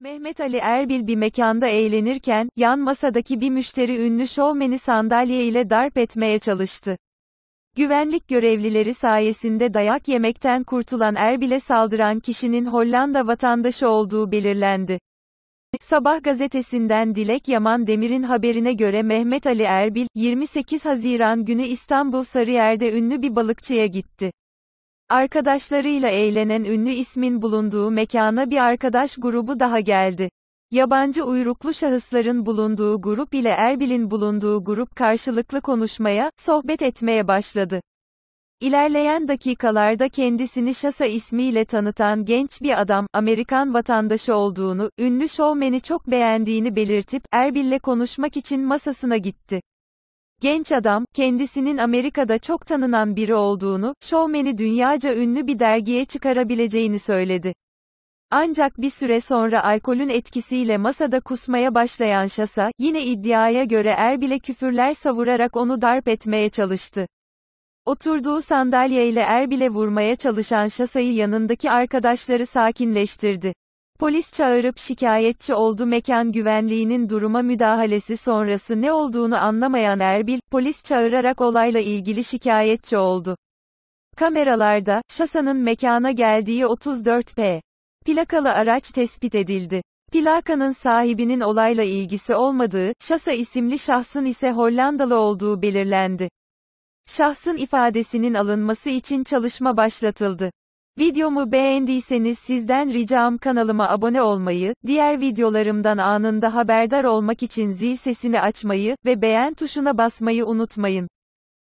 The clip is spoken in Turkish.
Mehmet Ali Erbil bir mekanda eğlenirken, yan masadaki bir müşteri ünlü şovmeni sandalye ile darp etmeye çalıştı. Güvenlik görevlileri sayesinde dayak yemekten kurtulan Erbil'e saldıran kişinin Hollanda vatandaşı olduğu belirlendi. Sabah gazetesinden Dilek Yaman Demir'in haberine göre Mehmet Ali Erbil, 28 Haziran günü İstanbul Sarıyer'de ünlü bir balıkçıya gitti. Arkadaşlarıyla eğlenen ünlü ismin bulunduğu mekana bir arkadaş grubu daha geldi. Yabancı uyruklu şahısların bulunduğu grup ile Erbil'in bulunduğu grup karşılıklı konuşmaya, sohbet etmeye başladı. İlerleyen dakikalarda kendisini Şasa ismiyle tanıtan genç bir adam, Amerikan vatandaşı olduğunu, ünlü şovmeni çok beğendiğini belirtip, Erbil'le konuşmak için masasına gitti. Genç adam, kendisinin Amerika'da çok tanınan biri olduğunu, şovmeni dünyaca ünlü bir dergiye çıkarabileceğini söyledi. Ancak bir süre sonra alkolün etkisiyle masada kusmaya başlayan Şasa, yine iddiaya göre Erbil'e küfürler savurarak onu darp etmeye çalıştı. Oturduğu sandalyeyle Erbil'e vurmaya çalışan Şasa'yı yanındaki arkadaşları sakinleştirdi. Polis çağırıp şikayetçi oldu mekan güvenliğinin duruma müdahalesi sonrası ne olduğunu anlamayan Erbil, polis çağırarak olayla ilgili şikayetçi oldu. Kameralarda, şasanın mekana geldiği 34P. Plakalı araç tespit edildi. Plakanın sahibinin olayla ilgisi olmadığı, şasa isimli şahsın ise Hollandalı olduğu belirlendi. Şahsın ifadesinin alınması için çalışma başlatıldı. Videomu beğendiyseniz sizden ricam kanalıma abone olmayı, diğer videolarımdan anında haberdar olmak için zil sesini açmayı ve beğen tuşuna basmayı unutmayın.